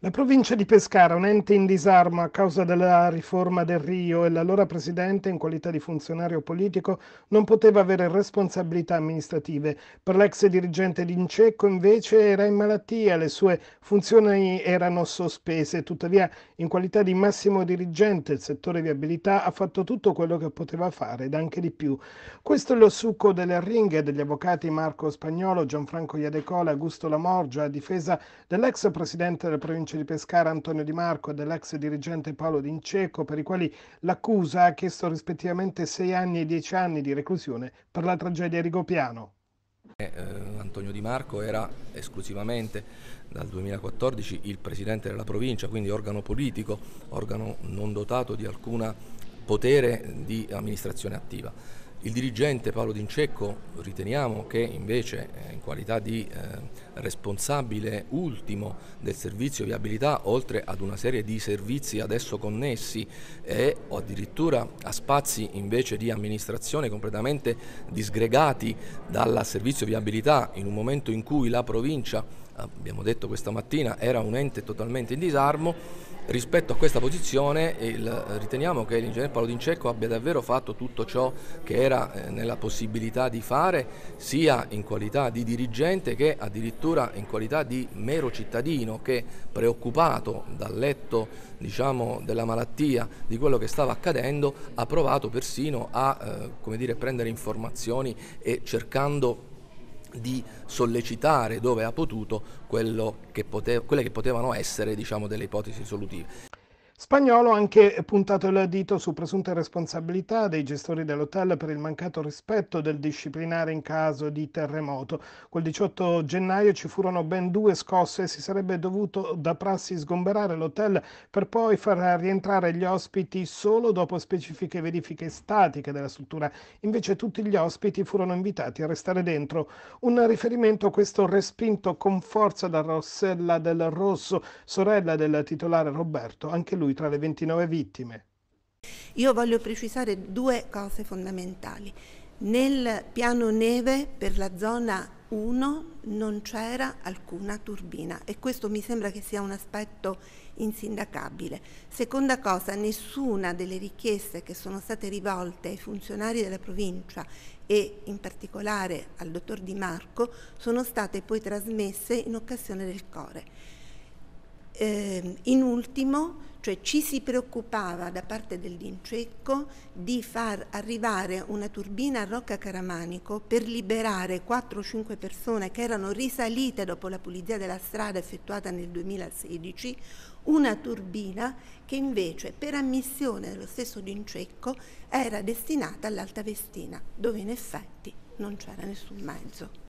La provincia di Pescara, un ente in disarmo a causa della riforma del Rio e l'allora presidente, in qualità di funzionario politico, non poteva avere responsabilità amministrative. Per l'ex dirigente d'Incecco invece era in malattia, le sue funzioni erano sospese. Tuttavia, in qualità di massimo dirigente del settore viabilità, ha fatto tutto quello che poteva fare ed anche di più. Questo è lo succo delle ringhe degli avvocati Marco Spagnolo, Gianfranco Iadecola e Augusto Lamorgia a difesa dell'ex presidente della provincia provincia di Pescara Antonio Di Marco e dell'ex dirigente Paolo D'Inceco, per i quali l'accusa ha chiesto rispettivamente 6 anni e 10 anni di reclusione per la tragedia di Rigopiano. Eh, eh Antonio Di Marco era esclusivamente dal 2014 il presidente della provincia, quindi organo politico, organo non dotato di alcun potere di amministrazione attiva. Il dirigente Paolo D'Incecco riteniamo che invece eh, in qualità di eh, responsabile ultimo del servizio viabilità, oltre ad una serie di servizi adesso connessi e o addirittura a spazi invece di amministrazione completamente disgregati dal servizio viabilità in un momento in cui la provincia, abbiamo detto questa mattina, era un ente totalmente in disarmo, Rispetto a questa posizione il, riteniamo che l'ingegner Paolo D'Incecco abbia davvero fatto tutto ciò che era eh, nella possibilità di fare sia in qualità di dirigente che addirittura in qualità di mero cittadino che preoccupato dal letto diciamo, della malattia, di quello che stava accadendo, ha provato persino a eh, dire, prendere informazioni e cercando di sollecitare dove ha potuto che pote- quelle che potevano essere diciamo, delle ipotesi risolutive. Spagnolo ha anche puntato il dito su presunte responsabilità dei gestori dell'hotel per il mancato rispetto del disciplinare in caso di terremoto. Quel 18 gennaio ci furono ben due scosse e si sarebbe dovuto da prassi sgomberare l'hotel per poi far rientrare gli ospiti solo dopo specifiche verifiche statiche della struttura. Invece tutti gli ospiti furono invitati a restare dentro. Un riferimento a questo respinto con forza da Rossella del Rosso, sorella del titolare Roberto, anche lui lui tra le 29 vittime. Io voglio precisare due cose fondamentali. Nel piano neve per la zona 1 non c'era alcuna turbina e questo mi sembra che sia un aspetto insindacabile. Seconda cosa, nessuna delle richieste che sono state rivolte ai funzionari della provincia e in particolare al dottor Di Marco sono state poi trasmesse in occasione del core. Eh, in ultimo, cioè ci si preoccupava da parte del Dincecco di far arrivare una turbina a Rocca Caramanico per liberare 4-5 persone che erano risalite dopo la pulizia della strada effettuata nel 2016, una turbina che invece per ammissione dello stesso Dincecco era destinata all'Alta Vestina, dove in effetti non c'era nessun mezzo.